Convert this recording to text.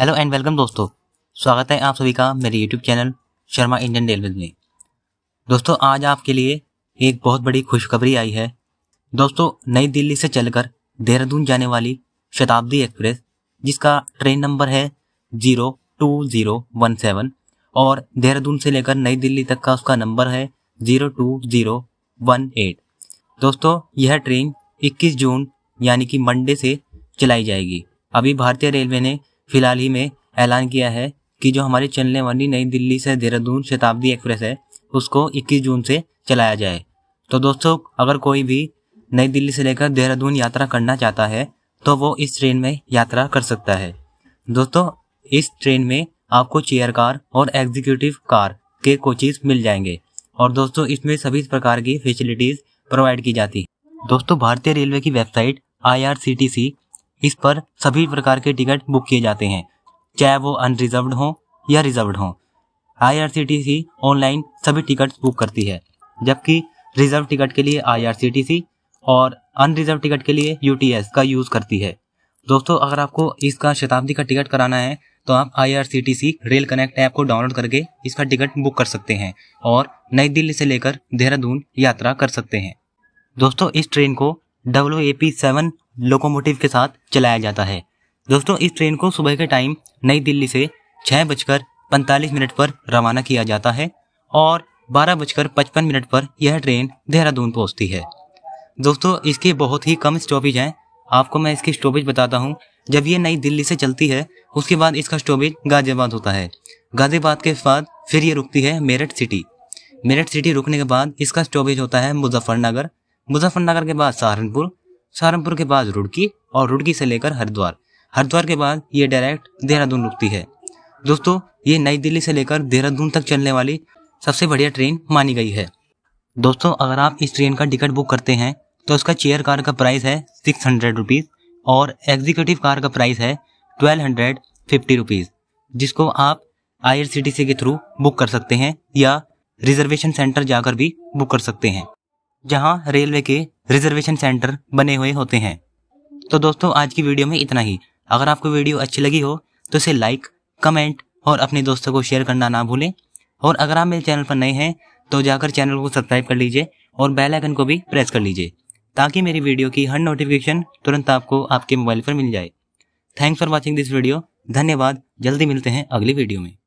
hello and welcome दोस्तों स्वागत है आप सभी का मेरे YouTube channel Sharma Indian railway में दोस्तों आज आपके लिए एक बहुत बड़ी खुशखबरी आई है दोस्तों नई दिल्ली से चलकर देहरादून जाने वाली शताब्दी एक्सप्रेस जिसका ट्रेन नंबर है zero two zero one seven और देहरादून से लेकर नई दिल्ली तक का उसका नंबर है zero two zero one eight दोस्तों यह ट्रेन इक्कीस जून यानी कि मंडे से चलाई जाएगी अभी भारतीय रेलवे ने फिलहाल ही में ऐलान किया है कि जो हमारी चलने वाली नई दिल्ली से देहरादून शताब्दी एक्सप्रेस है उसको 21 जून से चलाया जाए तो दोस्तों अगर कोई भी नई दिल्ली से लेकर देहरादून यात्रा करना चाहता है तो वो इस ट्रेन में यात्रा कर सकता है दोस्तों इस ट्रेन में आपको चेयर कार और एग्जीक्यूटिव कार के कोचिज मिल जाएंगे और दोस्तों इसमें सभी प्रकार की फैसिलिटीज़ प्रोवाइड की जाती दोस्तों भारतीय रेलवे की वेबसाइट आई इस पर सभी प्रकार के टिकट बुक किए जाते हैं चाहे वो अनरिजर्व हों या रिजर्व हों आईआरसीटीसी ऑनलाइन सभी टिकट बुक करती है जबकि रिजर्व टिकट के लिए आईआरसीटीसी और अनरिजर्व टिकट के लिए यूटीएस का यूज़ करती है दोस्तों अगर आपको इसका शताब्दी का टिकट कराना है तो आप आईआरसीटीसी रेल कनेक्ट ऐप को डाउनलोड करके इसका टिकट बुक कर सकते हैं और नई दिल्ली से लेकर देहरादून यात्रा कर सकते हैं दोस्तों इस ट्रेन को W A P seven locomotive के साथ चलाया जाता है दोस्तों इस ट्रेन को सुबह के टाइम नई दिल्ली से छः बजकर पैंतालीस मिनट पर रवाना किया जाता है और बारह बजकर पचपन मिनट पर यह ट्रेन देहरादून पहुंचती है दोस्तों इसके बहुत ही कम स्टॉपेज हैं आपको मैं इसकी स्टॉपेज बताता हूं जब ये नई दिल्ली से चलती है उसके बाद इसका स्टॉपेज गाजियाबाद होता है गाजियाबाद के बाद फिर ये रुकती है मेरठ सिटी मेरठ सिटी रुकने के बाद इसका स्टॉपेज होता है मुजफ्फरनगर मुजफ्फरनगर के बाद सहारनपुर सहारनपुर के बाद रुड़की और रुड़की से लेकर हरिद्वार हरिद्वार के बाद ये डायरेक्ट देहरादून रुकती है दोस्तों ये नई दिल्ली से लेकर देहरादून तक चलने वाली सबसे बढ़िया ट्रेन मानी गई है दोस्तों अगर आप इस ट्रेन का टिकट बुक करते हैं तो उसका चेयर कार का प्राइस है सिक्स हंड्रेड रुपीज़ और एग्जीक्यूटिव कार का प्राइस है ट्वेल्व हंड्रेड फिफ्टी रुपीज़ जिसको आप आई के थ्रू बुक कर सकते हैं या रिजर्वेशन सेंटर जाकर भी बुक कर सकते हैं जहाँ रेलवे के रिजर्वेशन सेंटर बने हुए होते हैं तो दोस्तों आज की वीडियो में इतना ही अगर आपको वीडियो अच्छी लगी हो तो इसे लाइक कमेंट और अपने दोस्तों को शेयर करना ना भूलें और अगर आप मेरे चैनल पर नए हैं तो जाकर चैनल को सब्सक्राइब कर लीजिए और बेल आइकन को भी प्रेस कर लीजिए ताकि मेरी वीडियो की हर नोटिफिकेशन तुरंत आपको आपके मोबाइल पर मिल जाए thanks for watching this video धन्यवाद जल्दी मिलते हैं अगली वीडियो में